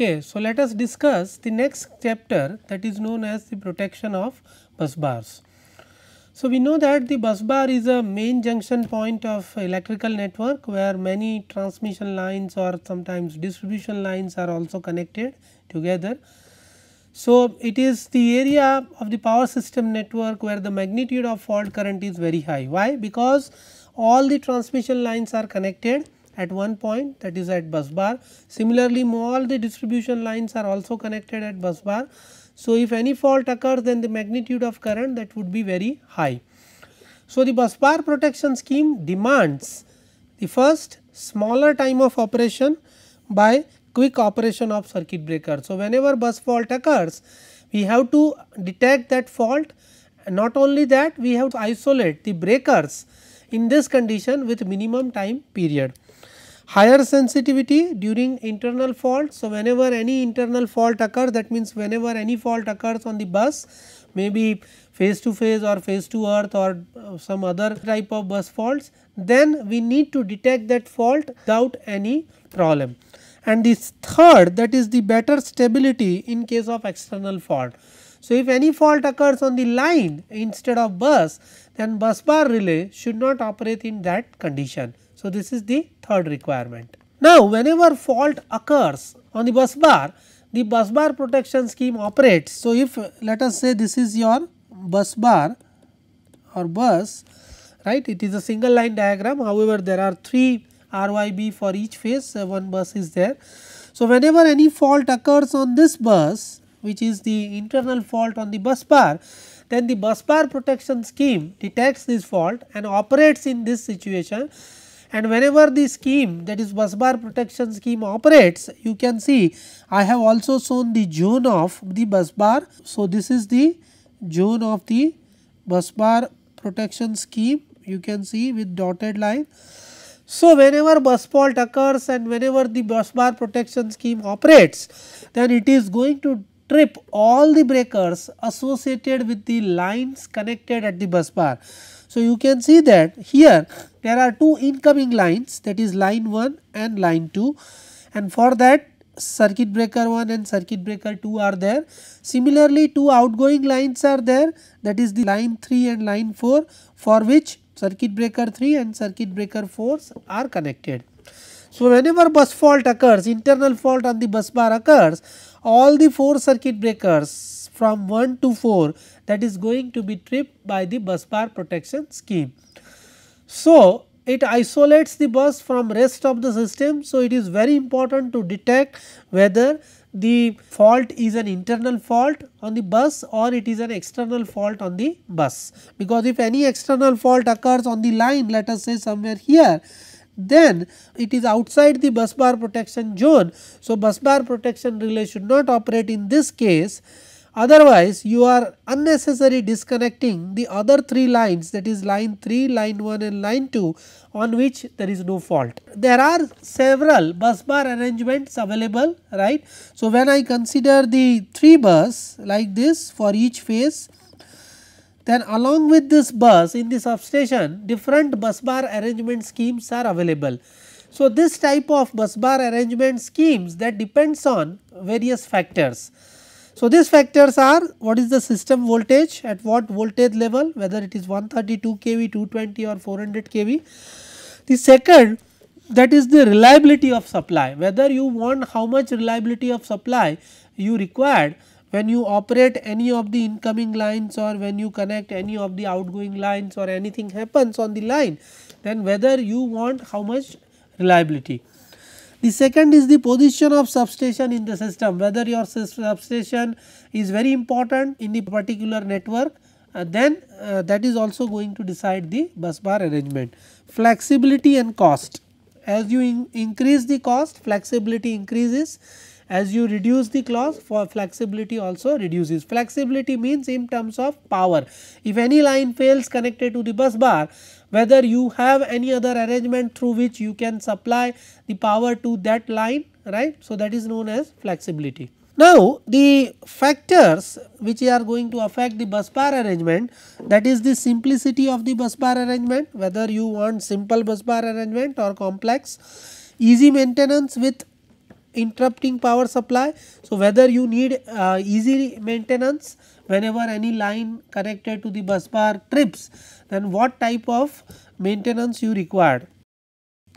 Okay, so let us discuss the next chapter that is known as the protection of bus bars. So, we know that the bus bar is a main junction point of electrical network where many transmission lines or sometimes distribution lines are also connected together. So, it is the area of the power system network where the magnitude of fault current is very high. Why? Because all the transmission lines are connected at one point that is at bus bar. Similarly, all the distribution lines are also connected at bus bar. So, if any fault occurs then the magnitude of current that would be very high. So, the bus bar protection scheme demands the first smaller time of operation by quick operation of circuit breaker. So, whenever bus fault occurs we have to detect that fault not only that we have to isolate the breakers in this condition with minimum time period higher sensitivity during internal fault. So, whenever any internal fault occurs that means whenever any fault occurs on the bus maybe phase to phase or phase to earth or uh, some other type of bus faults then we need to detect that fault without any problem. And the third that is the better stability in case of external fault. So, if any fault occurs on the line instead of bus then bus bar relay should not operate in that condition. So, this is the third requirement. Now, whenever fault occurs on the bus bar, the bus bar protection scheme operates. So, if let us say this is your bus bar or bus, right, it is a single line diagram. However, there are three RYB for each phase, uh, one bus is there. So, whenever any fault occurs on this bus, which is the internal fault on the bus bar, then the bus bar protection scheme detects this fault and operates in this situation and whenever the scheme that is busbar protection scheme operates you can see I have also shown the zone of the busbar. So, this is the zone of the busbar protection scheme you can see with dotted line. So, whenever bus fault occurs and whenever the bus bar protection scheme operates, then it is going to trip all the breakers associated with the lines connected at the bus bar. So, you can see that here there are two incoming lines that is line 1 and line 2 and for that circuit breaker 1 and circuit breaker 2 are there. Similarly, two outgoing lines are there that is the line 3 and line 4 for which circuit breaker 3 and circuit breaker 4 are connected. So, whenever bus fault occurs, internal fault on the bus bar occurs, all the 4 circuit breakers from 1 to 4 that is going to be tripped by the bus bar protection scheme. So, it isolates the bus from rest of the system. So, it is very important to detect whether the fault is an internal fault on the bus or it is an external fault on the bus. Because if any external fault occurs on the line let us say somewhere here then it is outside the bus bar protection zone. So, bus bar protection relay should not operate in this case Otherwise, you are unnecessarily disconnecting the other three lines that is line 3, line 1 and line 2 on which there is no fault. There are several bus bar arrangements available, right. So, when I consider the 3 bus like this for each phase, then along with this bus in the substation, different bus bar arrangement schemes are available. So, this type of bus bar arrangement schemes that depends on various factors. So, these factors are what is the system voltage at what voltage level whether it is 132 kV, 220 or 400 kV. The second that is the reliability of supply whether you want how much reliability of supply you required when you operate any of the incoming lines or when you connect any of the outgoing lines or anything happens on the line then whether you want how much reliability. The second is the position of substation in the system, whether your substation is very important in the particular network uh, then uh, that is also going to decide the bus bar arrangement. Flexibility and cost. As you in increase the cost, flexibility increases. As you reduce the cost, for flexibility also reduces. Flexibility means in terms of power. If any line fails connected to the bus bar, whether you have any other arrangement through which you can supply the power to that line right. So, that is known as flexibility. Now, the factors which are going to affect the bus bar arrangement that is the simplicity of the bus bar arrangement whether you want simple bus bar arrangement or complex, easy maintenance with interrupting power supply. So, whether you need uh, easy maintenance whenever any line connected to the bus bar trips, then what type of maintenance you required.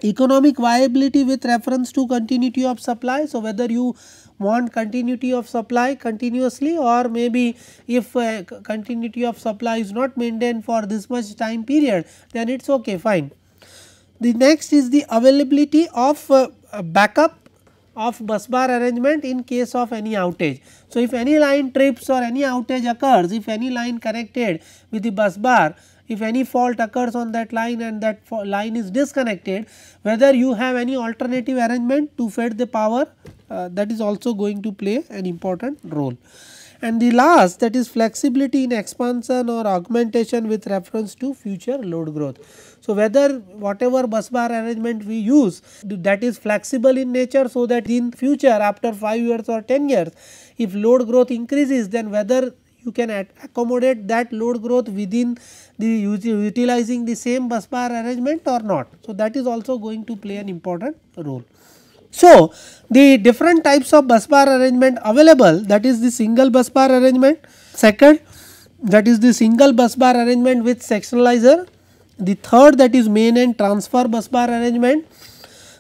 Economic viability with reference to continuity of supply. So, whether you want continuity of supply continuously or maybe if uh, continuity of supply is not maintained for this much time period, then it is okay fine. The next is the availability of uh, backup of busbar arrangement in case of any outage. So, if any line trips or any outage occurs, if any line connected with the busbar, if any fault occurs on that line and that line is disconnected, whether you have any alternative arrangement to fed the power uh, that is also going to play an important role. And the last that is flexibility in expansion or augmentation with reference to future load growth. So, whether whatever bus bar arrangement we use that is flexible in nature so that in future after 5 years or 10 years if load growth increases then whether you can accommodate that load growth within the utilizing the same bus bar arrangement or not. So, that is also going to play an important role. So, the different types of bus bar arrangement available that is the single bus bar arrangement. Second that is the single bus bar arrangement with sectionalizer. The third that is main and transfer bus bar arrangement.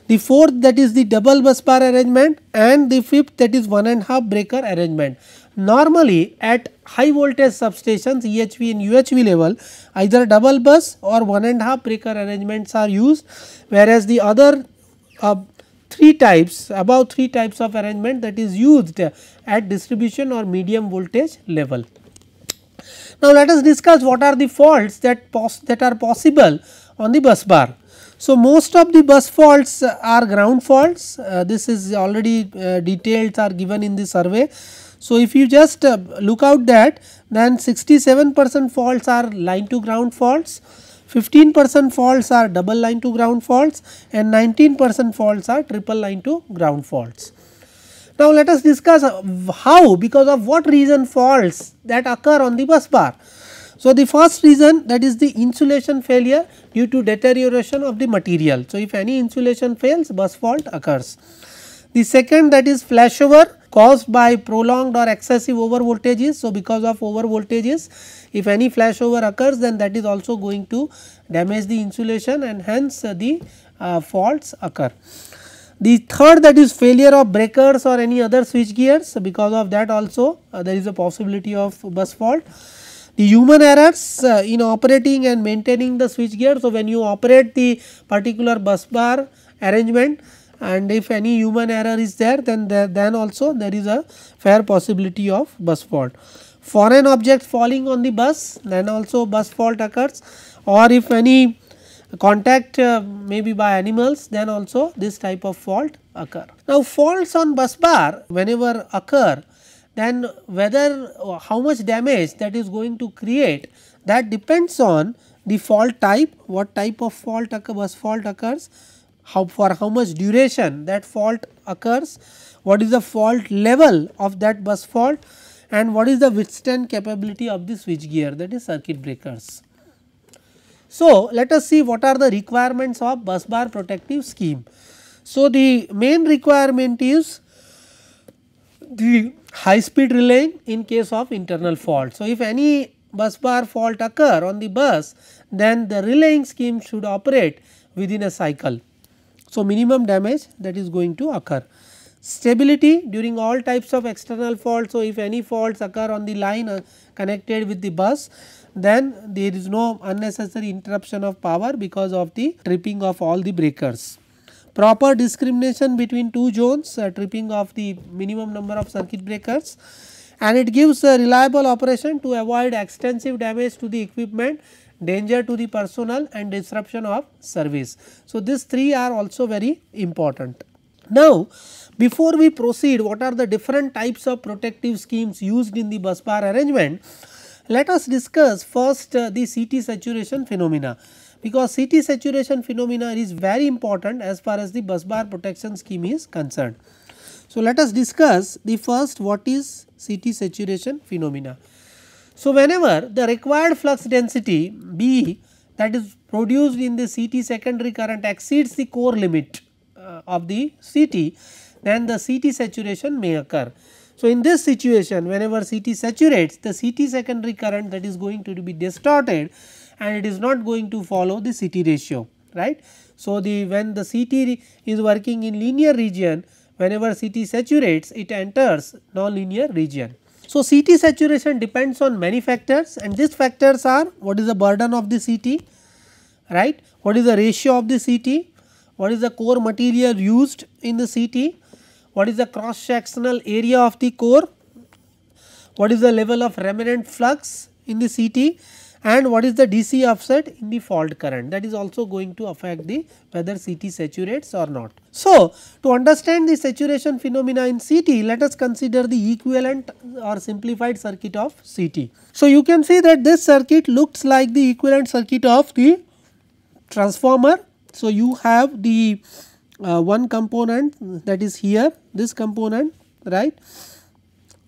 The fourth that is the double bus bar arrangement and the fifth that is one and half breaker arrangement. Normally at high voltage substations EHV and UHV level either double bus or one and half breaker arrangements are used whereas the other uh, three types about three types of arrangement that is used at distribution or medium voltage level. Now, let us discuss what are the faults that, that are possible on the bus bar. So, most of the bus faults are ground faults uh, this is already uh, details are given in the survey. So, if you just uh, look out that then 67 percent faults are line to ground faults, 15% faults are double line to ground faults and 19% faults are triple line to ground faults. Now, let us discuss uh, how because of what reason faults that occur on the bus bar. So, the first reason that is the insulation failure due to deterioration of the material. So, if any insulation fails bus fault occurs. The second that is flashover caused by prolonged or excessive over voltages. So, because of over voltages if any flashover occurs then that is also going to damage the insulation and hence uh, the uh, faults occur. The third that is failure of breakers or any other switch gears because of that also uh, there is a possibility of bus fault. The human errors uh, in operating and maintaining the switch gear. So, when you operate the particular bus bar arrangement and if any human error is there then there, then also there is a fair possibility of bus fault Foreign object falling on the bus then also bus fault occurs or if any contact uh, maybe by animals then also this type of fault occur. Now faults on bus bar whenever occur then whether how much damage that is going to create that depends on the fault type what type of fault occur, bus fault occurs how for how much duration that fault occurs, what is the fault level of that bus fault and what is the withstand capability of the switch gear that is circuit breakers. So, let us see what are the requirements of bus bar protective scheme. So, the main requirement is the high speed relaying in case of internal fault. So, if any bus bar fault occur on the bus then the relaying scheme should operate within a cycle. So, minimum damage that is going to occur. Stability during all types of external faults. So, if any faults occur on the line uh, connected with the bus, then there is no unnecessary interruption of power because of the tripping of all the breakers. Proper discrimination between two zones, uh, tripping of the minimum number of circuit breakers and it gives a reliable operation to avoid extensive damage to the equipment danger to the personnel and disruption of service. So, these three are also very important. Now, before we proceed what are the different types of protective schemes used in the bus bar arrangement, let us discuss first uh, the CT saturation phenomena because CT saturation phenomena is very important as far as the bus bar protection scheme is concerned. So, let us discuss the first what is CT saturation phenomena. So, whenever the required flux density B that is produced in the CT secondary current exceeds the core limit uh, of the CT, then the CT saturation may occur. So, in this situation whenever CT saturates the CT secondary current that is going to be distorted and it is not going to follow the CT ratio right. So, the when the CT is working in linear region whenever CT saturates it enters non-linear region. So, CT saturation depends on many factors and these factors are what is the burden of the CT, right? What is the ratio of the CT? What is the core material used in the CT? What is the cross sectional area of the core? What is the level of remnant flux in the CT? and what is the DC offset in the fault current that is also going to affect the whether CT saturates or not. So, to understand the saturation phenomena in CT let us consider the equivalent or simplified circuit of CT. So, you can see that this circuit looks like the equivalent circuit of the transformer. So, you have the uh, one component that is here this component right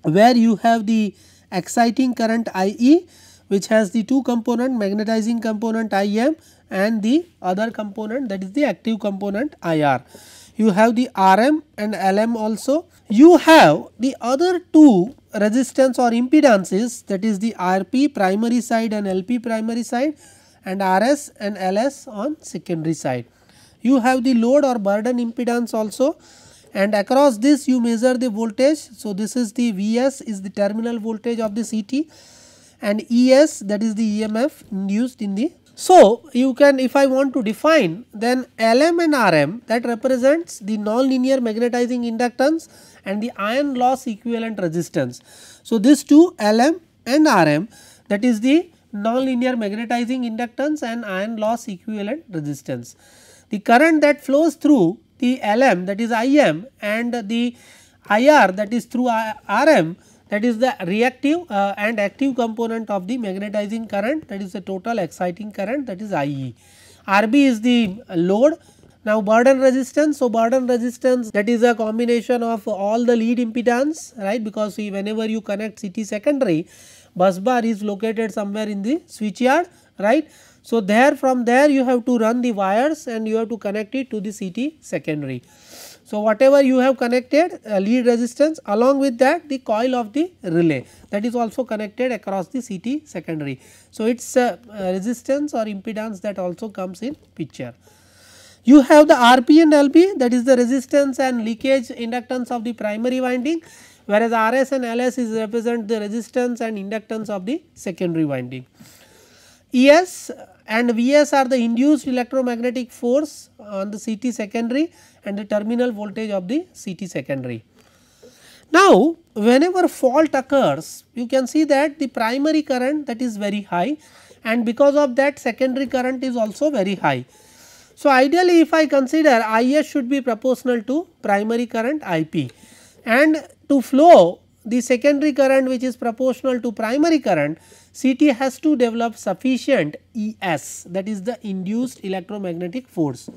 where you have the exciting current I E which has the two component magnetizing component IM and the other component that is the active component IR. You have the RM and LM also. You have the other two resistance or impedances that is the RP primary side and LP primary side and RS and LS on secondary side. You have the load or burden impedance also and across this you measure the voltage. So, this is the Vs is the terminal voltage of the CT and ES that is the EMF induced in the. So, you can if I want to define then LM and RM that represents the non-linear magnetizing inductance and the iron loss equivalent resistance. So, these two LM and RM that is the non-linear magnetizing inductance and iron loss equivalent resistance. The current that flows through the LM that is IM and the IR that is through RM that is the reactive uh, and active component of the magnetizing current that is the total exciting current that is IE. RB is the load. Now, burden resistance. So, burden resistance that is a combination of all the lead impedance right because see, whenever you connect CT secondary bus bar is located somewhere in the switchyard right. So, there from there you have to run the wires and you have to connect it to the CT secondary. So, whatever you have connected uh, lead resistance along with that the coil of the relay that is also connected across the CT secondary. So, it is uh, uh, resistance or impedance that also comes in picture. You have the RP and LP that is the resistance and leakage inductance of the primary winding whereas RS and LS is represent the resistance and inductance of the secondary winding. ES and Vs are the induced electromagnetic force on the CT secondary and the terminal voltage of the CT secondary. Now, whenever fault occurs, you can see that the primary current that is very high and because of that secondary current is also very high. So, ideally if I consider Is should be proportional to primary current Ip and to flow the secondary current which is proportional to primary current CT has to develop sufficient ES that is the induced electromagnetic force.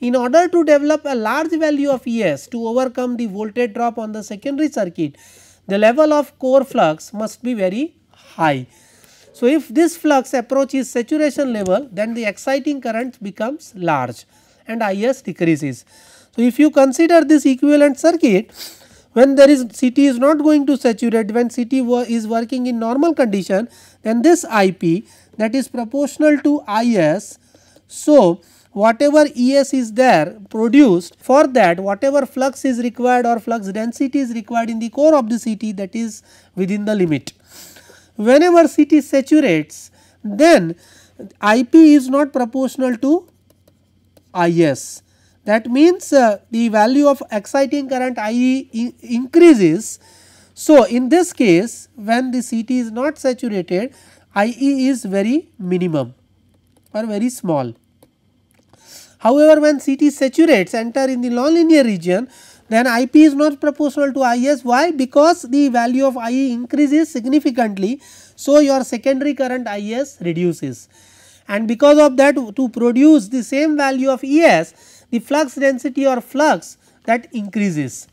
In order to develop a large value of ES to overcome the voltage drop on the secondary circuit, the level of core flux must be very high. So, if this flux approaches saturation level then the exciting current becomes large and IS decreases. So, if you consider this equivalent circuit when there is CT is not going to saturate when CT is working in normal condition then this IP that is proportional to IS. So, whatever ES is there produced for that whatever flux is required or flux density is required in the core of the CT that is within the limit. Whenever CT saturates then IP is not proportional to IS that means uh, the value of exciting current IE increases. So, in this case when the CT is not saturated IE is very minimum or very small. However, when CT saturates enter in the nonlinear region then IP is not proportional to IS. Why? Because the value of IE increases significantly. So, your secondary current IS reduces and because of that to produce the same value of ES the flux density or flux that increases.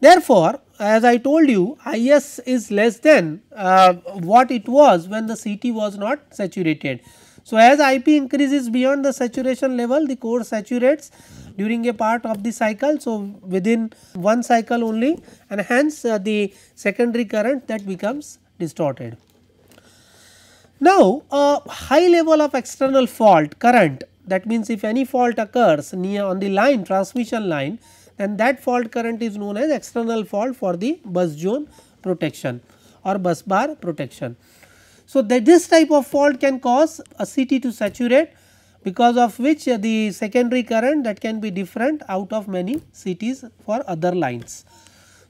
Therefore, as I told you IS is less than uh, what it was when the CT was not saturated. So, as IP increases beyond the saturation level the core saturates during a part of the cycle. So, within one cycle only and hence uh, the secondary current that becomes distorted. Now, a uh, high level of external fault current that means if any fault occurs near on the line transmission line then that fault current is known as external fault for the bus zone protection or bus bar protection. So, that this type of fault can cause a CT to saturate because of which the secondary current that can be different out of many CTs for other lines.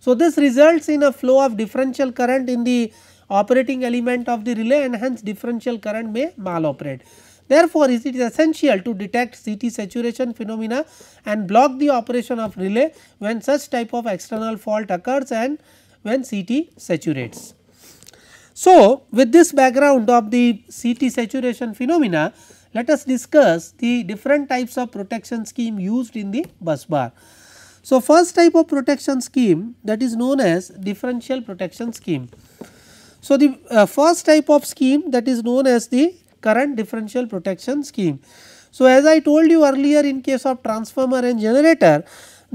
So, this results in a flow of differential current in the operating element of the relay and hence differential current may maloperate. Therefore, it is essential to detect CT saturation phenomena and block the operation of relay when such type of external fault occurs and when CT saturates. So, with this background of the CT saturation phenomena, let us discuss the different types of protection scheme used in the bus bar. So, first type of protection scheme that is known as differential protection scheme. So, the uh, first type of scheme that is known as the current differential protection scheme. So, as I told you earlier in case of transformer and generator,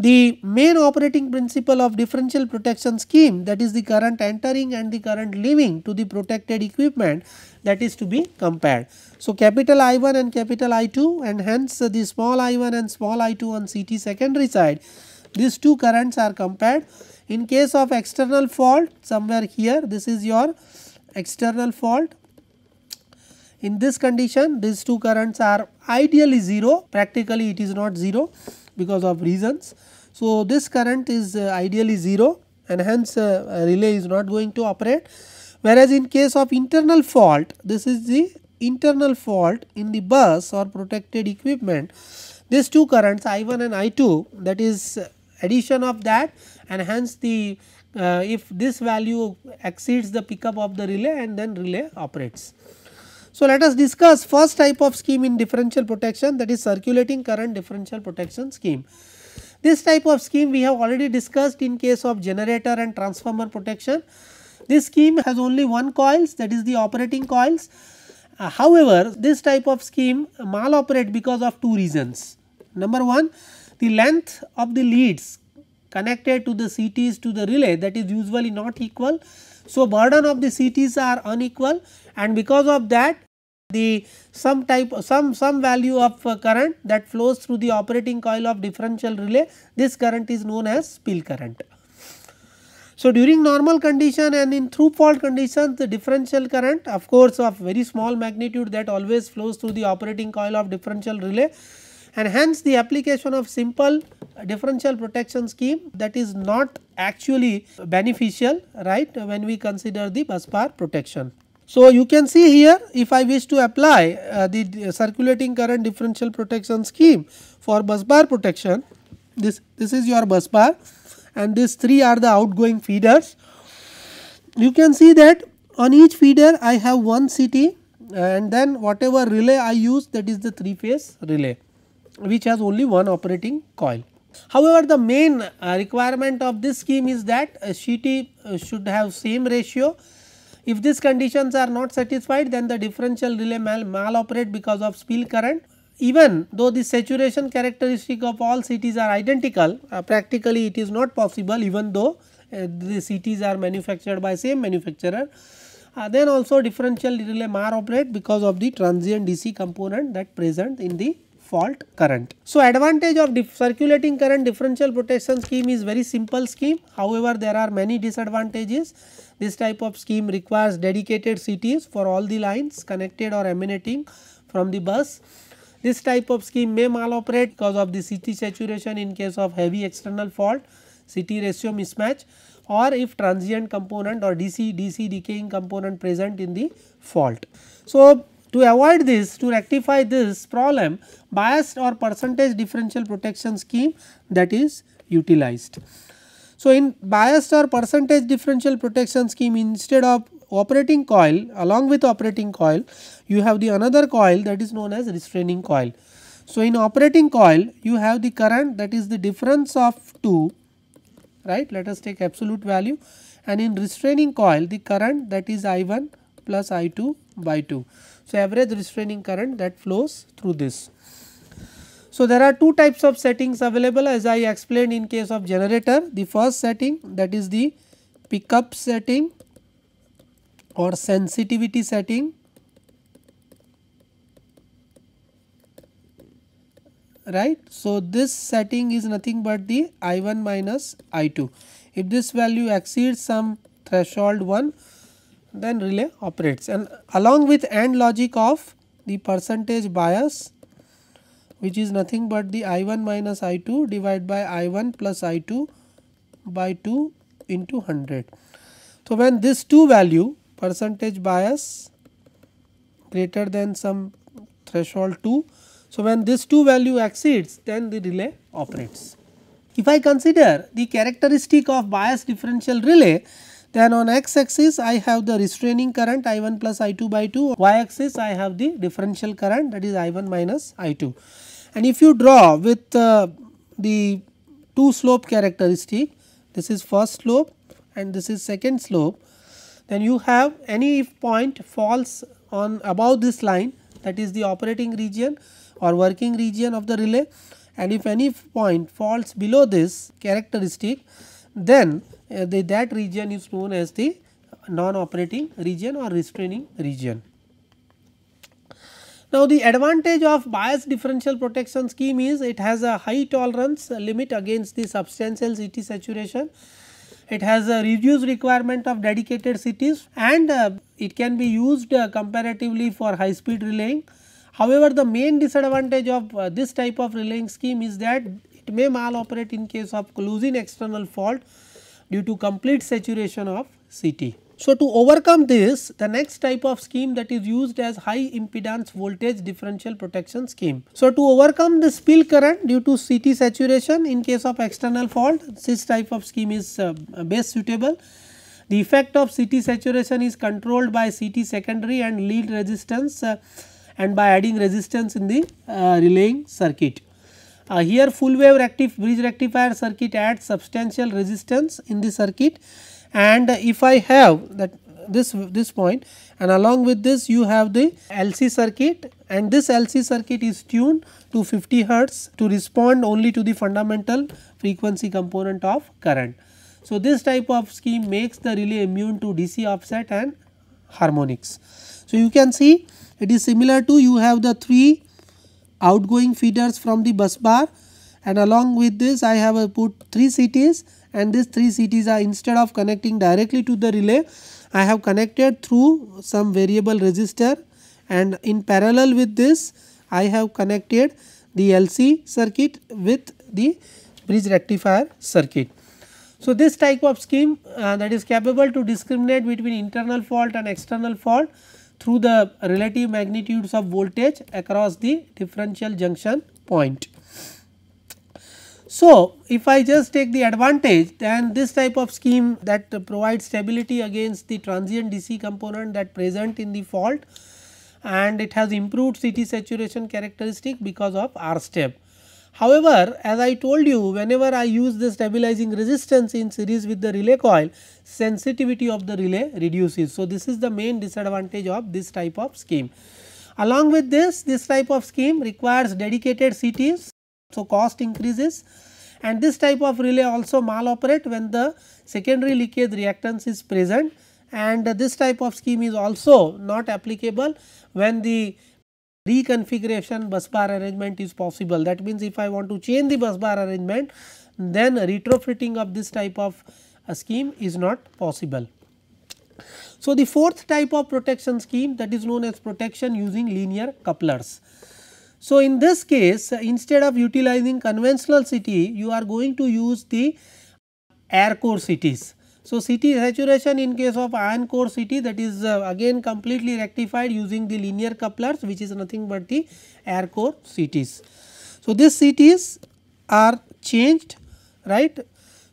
the main operating principle of differential protection scheme that is the current entering and the current leaving to the protected equipment that is to be compared. So, capital I1 and capital I2 and hence the small I1 and small I2 on CT secondary side these two currents are compared. In case of external fault somewhere here this is your external fault in this condition, these two currents are ideally 0, practically it is not 0 because of reasons. So, this current is uh, ideally 0 and hence uh, relay is not going to operate. Whereas, in case of internal fault, this is the internal fault in the bus or protected equipment. These two currents I1 and I2 that is addition of that and hence the uh, if this value exceeds the pickup of the relay and then relay operates. So, let us discuss first type of scheme in differential protection that is circulating current differential protection scheme. This type of scheme we have already discussed in case of generator and transformer protection. This scheme has only one coils that is the operating coils. Uh, however, this type of scheme maloperate because of two reasons. Number one, the length of the leads connected to the CTs to the relay that is usually not equal. So, burden of the CTs are unequal and because of that the some type some some value of uh, current that flows through the operating coil of differential relay this current is known as spill current. So, during normal condition and in through fault conditions, the differential current of course of very small magnitude that always flows through the operating coil of differential relay and hence the application of simple uh, differential protection scheme that is not actually beneficial right when we consider the bus bar protection. So, you can see here if I wish to apply uh, the circulating current differential protection scheme for bus bar protection, this, this is your bus bar and these three are the outgoing feeders. You can see that on each feeder I have one CT and then whatever relay I use that is the three phase relay which has only one operating coil. However, the main uh, requirement of this scheme is that a CT uh, should have same ratio if these conditions are not satisfied then the differential relay mal maloperate because of spill current. Even though the saturation characteristic of all CTs are identical, uh, practically it is not possible even though uh, the CTs are manufactured by same manufacturer. Uh, then also differential relay mar operate because of the transient DC component that present in the fault current. So, advantage of circulating current differential protection scheme is very simple scheme. However, there are many disadvantages. This type of scheme requires dedicated CTs for all the lines connected or emanating from the bus. This type of scheme may maloperate because of the CT saturation in case of heavy external fault, CT ratio mismatch or if transient component or DC DC decaying component present in the fault. So, to avoid this, to rectify this problem, biased or percentage differential protection scheme that is utilized. So, in biased or percentage differential protection scheme instead of operating coil along with operating coil you have the another coil that is known as restraining coil. So, in operating coil you have the current that is the difference of 2 right let us take absolute value and in restraining coil the current that is I 1 plus I 2 by 2. So, average restraining current that flows through this. So, there are two types of settings available as I explained in case of generator. The first setting that is the pickup setting or sensitivity setting right. So, this setting is nothing but the I 1 minus I 2. If this value exceeds some threshold 1 then relay operates and along with AND logic of the percentage bias which is nothing but the I1 minus I2 divided by I1 plus I2 by 2 into 100. So, when this 2 value percentage bias greater than some threshold 2. So, when this 2 value exceeds then the relay operates. If I consider the characteristic of bias differential relay then on x-axis I have the restraining current I1 plus I2 by 2. Y-axis I have the differential current that is I1 minus I2. And if you draw with uh, the two slope characteristic, this is first slope and this is second slope, then you have any point falls on above this line that is the operating region or working region of the relay and if any point falls below this characteristic then uh, the, that region is known as the non-operating region or restraining region. Now, the advantage of bias differential protection scheme is it has a high tolerance limit against the substantial CT saturation. It has a reduced requirement of dedicated cities and uh, it can be used uh, comparatively for high speed relaying. However, the main disadvantage of uh, this type of relaying scheme is that it may maloperate in case of closing external fault due to complete saturation of CT. So, to overcome this the next type of scheme that is used as high impedance voltage differential protection scheme. So, to overcome the spill current due to CT saturation in case of external fault this type of scheme is uh, best suitable. The effect of CT saturation is controlled by CT secondary and lead resistance uh, and by adding resistance in the uh, relaying circuit. Uh, here full wave rectif bridge rectifier circuit adds substantial resistance in the circuit and if I have that this this point and along with this you have the LC circuit and this LC circuit is tuned to 50 hertz to respond only to the fundamental frequency component of current. So, this type of scheme makes the relay immune to DC offset and harmonics. So, you can see it is similar to you have the three outgoing feeders from the bus bar and along with this I have put three CTs and these three CTs are instead of connecting directly to the relay I have connected through some variable resistor and in parallel with this I have connected the LC circuit with the bridge rectifier circuit. So this type of scheme uh, that is capable to discriminate between internal fault and external fault through the relative magnitudes of voltage across the differential junction point. So, if I just take the advantage then this type of scheme that provides stability against the transient DC component that present in the fault and it has improved CT saturation characteristic because of R step. However, as I told you, whenever I use the stabilizing resistance in series with the relay coil, sensitivity of the relay reduces. So, this is the main disadvantage of this type of scheme. Along with this, this type of scheme requires dedicated CTs, so cost increases and this type of relay also maloperate when the secondary leakage reactance is present and this type of scheme is also not applicable when the reconfiguration bus bar arrangement is possible. That means, if I want to change the bus bar arrangement, then retrofitting of this type of uh, scheme is not possible. So, the fourth type of protection scheme that is known as protection using linear couplers. So, in this case instead of utilizing conventional city you are going to use the air core cities. So, CT saturation in case of iron core CT that is uh, again completely rectified using the linear couplers which is nothing but the air core CTs. So, these CTs are changed right.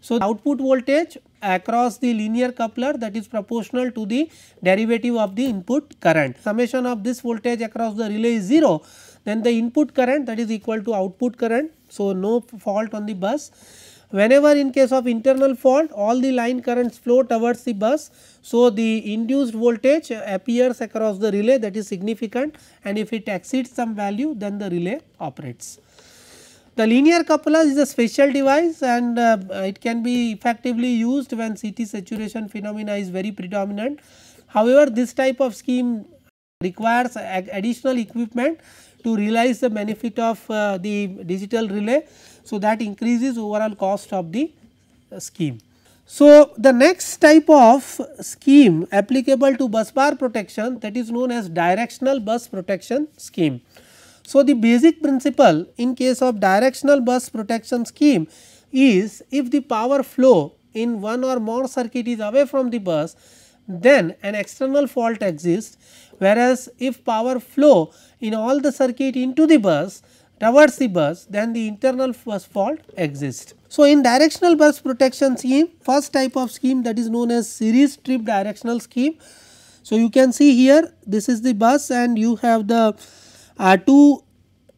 So, output voltage across the linear coupler that is proportional to the derivative of the input current. Summation of this voltage across the relay is 0 then the input current that is equal to output current. So, no fault on the bus Whenever in case of internal fault all the line currents flow towards the bus. So, the induced voltage appears across the relay that is significant and if it exceeds some value then the relay operates. The linear coupler is a special device and uh, it can be effectively used when CT saturation phenomena is very predominant. However, this type of scheme requires additional equipment to realize the benefit of uh, the digital relay. So, that increases overall cost of the uh, scheme. So, the next type of scheme applicable to bus bar protection that is known as directional bus protection scheme. So, the basic principle in case of directional bus protection scheme is if the power flow in one or more circuit is away from the bus, then an external fault exists Whereas, if power flow in all the circuit into the bus towards the bus then the internal bus fault exists. So, in directional bus protection scheme first type of scheme that is known as series strip directional scheme. So, you can see here this is the bus and you have the uh, two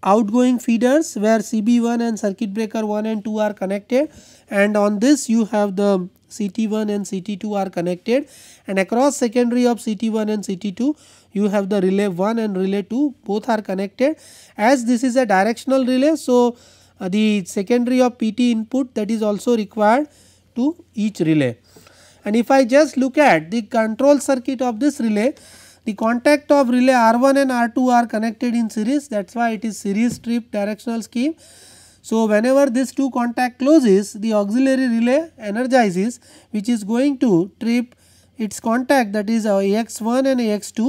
outgoing feeders where CB1 and circuit breaker 1 and 2 are connected and on this you have the CT1 and CT2 are connected and across secondary of CT1 and CT2 you have the relay 1 and relay 2 both are connected as this is a directional relay so uh, the secondary of PT input that is also required to each relay and if I just look at the control circuit of this relay the contact of relay R1 and R2 are connected in series that is why it is series strip directional scheme. So, whenever this two contact closes the auxiliary relay energizes which is going to trip its contact that is uh, AX1 and AX2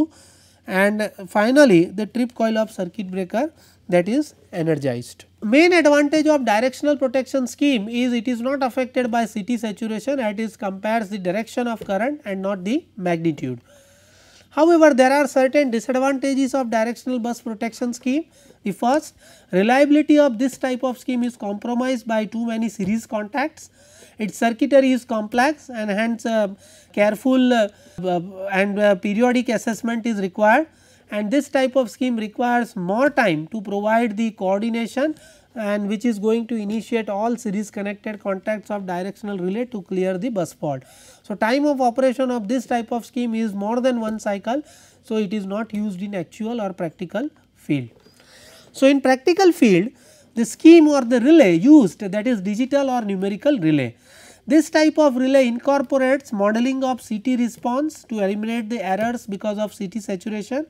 and finally the trip coil of circuit breaker that is energized. Main advantage of directional protection scheme is it is not affected by CT saturation it is compares the direction of current and not the magnitude. However, there are certain disadvantages of directional bus protection scheme. The first reliability of this type of scheme is compromised by too many series contacts its circuitry is complex and hence uh, careful uh, and uh, periodic assessment is required and this type of scheme requires more time to provide the coordination and which is going to initiate all series connected contacts of directional relay to clear the bus fault. So, time of operation of this type of scheme is more than one cycle. So, it is not used in actual or practical field. So, in practical field the scheme or the relay used that is digital or numerical relay. This type of relay incorporates modeling of CT response to eliminate the errors because of CT saturation.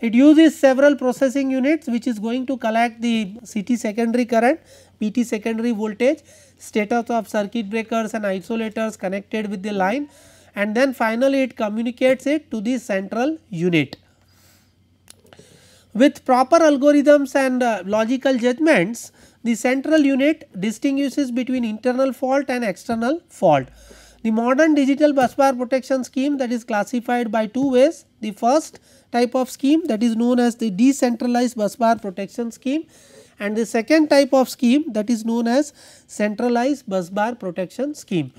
It uses several processing units which is going to collect the CT secondary current, PT secondary voltage, status of circuit breakers and isolators connected with the line and then finally it communicates it to the central unit. With proper algorithms and uh, logical judgments, the central unit distinguishes between internal fault and external fault. The modern digital busbar protection scheme that is classified by two ways. The first type of scheme that is known as the decentralized busbar protection scheme and the second type of scheme that is known as centralized busbar protection scheme.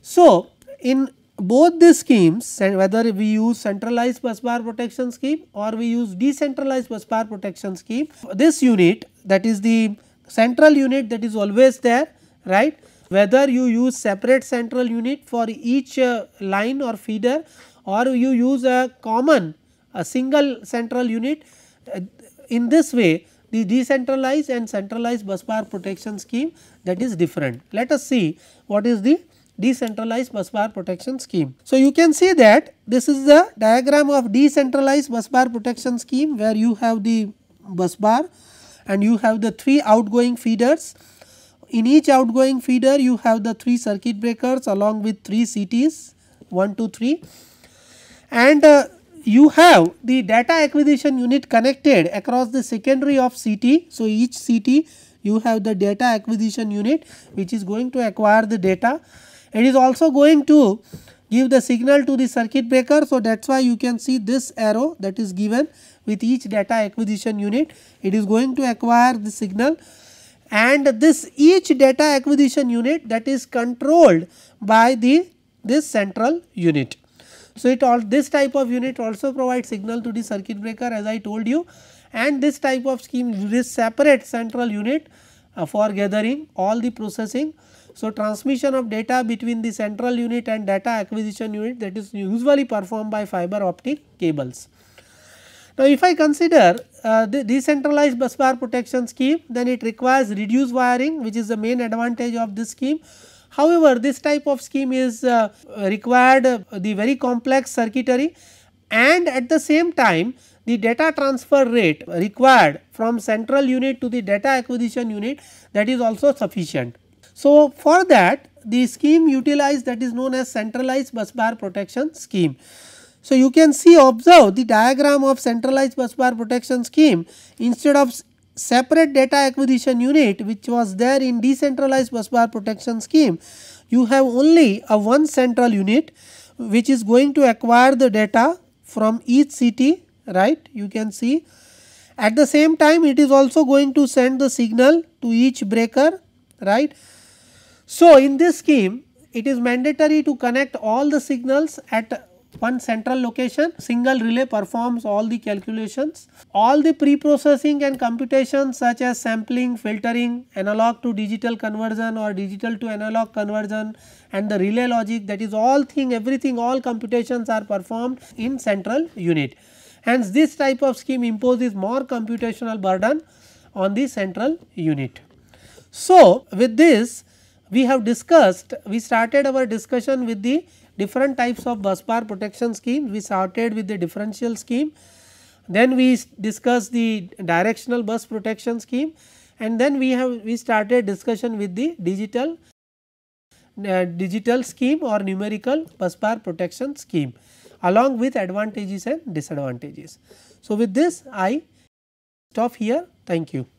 So, in both these schemes whether we use centralized busbar protection scheme or we use decentralized busbar protection scheme, this unit that is the central unit that is always there right whether you use separate central unit for each uh, line or feeder or you use a common a single central unit uh, in this way the decentralized and centralized bus bar protection scheme that is different. Let us see what is the decentralized bus bar protection scheme. So, you can see that this is the diagram of decentralized bus bar protection scheme where you have the bus bar and you have the three outgoing feeders. In each outgoing feeder you have the three circuit breakers along with three CTs 1, 2, 3 and uh, you have the data acquisition unit connected across the secondary of CT. So, each CT you have the data acquisition unit which is going to acquire the data. It is also going to give the signal to the circuit breaker. So, that is why you can see this arrow that is given with each data acquisition unit. It is going to acquire the signal and this each data acquisition unit that is controlled by the this central unit. So, it all this type of unit also provides signal to the circuit breaker as I told you and this type of scheme this separate central unit uh, for gathering all the processing so, transmission of data between the central unit and data acquisition unit that is usually performed by fiber optic cables. Now, if I consider uh, the decentralized bus bar protection scheme then it requires reduced wiring which is the main advantage of this scheme. However, this type of scheme is uh, required uh, the very complex circuitry and at the same time the data transfer rate required from central unit to the data acquisition unit that is also sufficient. So, for that the scheme utilized that is known as centralized bus bar protection scheme. So, you can see observe the diagram of centralized bus bar protection scheme instead of separate data acquisition unit which was there in decentralized bus bar protection scheme. You have only a one central unit which is going to acquire the data from each city right you can see. At the same time it is also going to send the signal to each breaker right so, in this scheme it is mandatory to connect all the signals at one central location, single relay performs all the calculations. All the pre-processing and computations such as sampling, filtering, analog to digital conversion or digital to analog conversion and the relay logic that is all thing everything all computations are performed in central unit. Hence this type of scheme imposes more computational burden on the central unit. So with this we have discussed, we started our discussion with the different types of bus bar protection schemes, we started with the differential scheme, then we discussed the directional bus protection scheme and then we have we started discussion with the digital uh, digital scheme or numerical bus bar protection scheme along with advantages and disadvantages. So, with this I stop here. Thank you.